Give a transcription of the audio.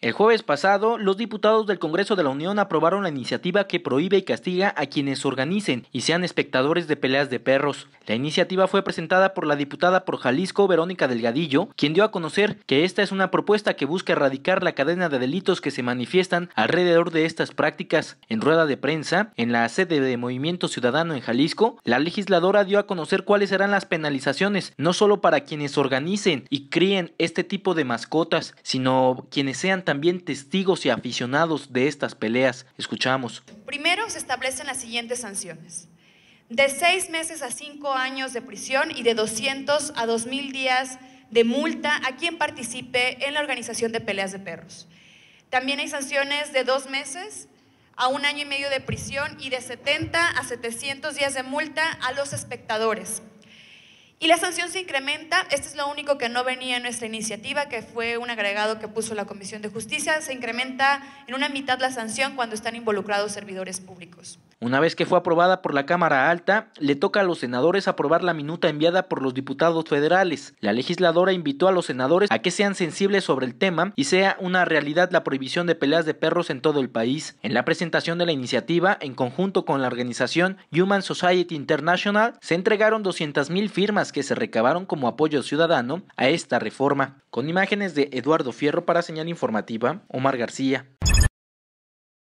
El jueves pasado, los diputados del Congreso de la Unión aprobaron la iniciativa que prohíbe y castiga a quienes organicen y sean espectadores de peleas de perros. La iniciativa fue presentada por la diputada por Jalisco, Verónica Delgadillo, quien dio a conocer que esta es una propuesta que busca erradicar la cadena de delitos que se manifiestan alrededor de estas prácticas. En rueda de prensa, en la sede de Movimiento Ciudadano en Jalisco, la legisladora dio a conocer cuáles serán las penalizaciones, no solo para quienes organicen y críen este tipo de mascotas, sino quienes sean también testigos y aficionados de estas peleas. Escuchamos. Primero se establecen las siguientes sanciones. De seis meses a cinco años de prisión y de 200 a 2.000 días de multa a quien participe en la organización de peleas de perros. También hay sanciones de dos meses a un año y medio de prisión y de 70 a 700 días de multa a los espectadores y la sanción se incrementa, este es lo único que no venía en nuestra iniciativa, que fue un agregado que puso la Comisión de Justicia, se incrementa en una mitad la sanción cuando están involucrados servidores públicos. Una vez que fue aprobada por la Cámara Alta, le toca a los senadores aprobar la minuta enviada por los diputados federales. La legisladora invitó a los senadores a que sean sensibles sobre el tema y sea una realidad la prohibición de peleas de perros en todo el país. En la presentación de la iniciativa, en conjunto con la organización Human Society International, se entregaron 200.000 firmas que se recabaron como apoyo ciudadano a esta reforma. Con imágenes de Eduardo Fierro para Señal Informativa, Omar García.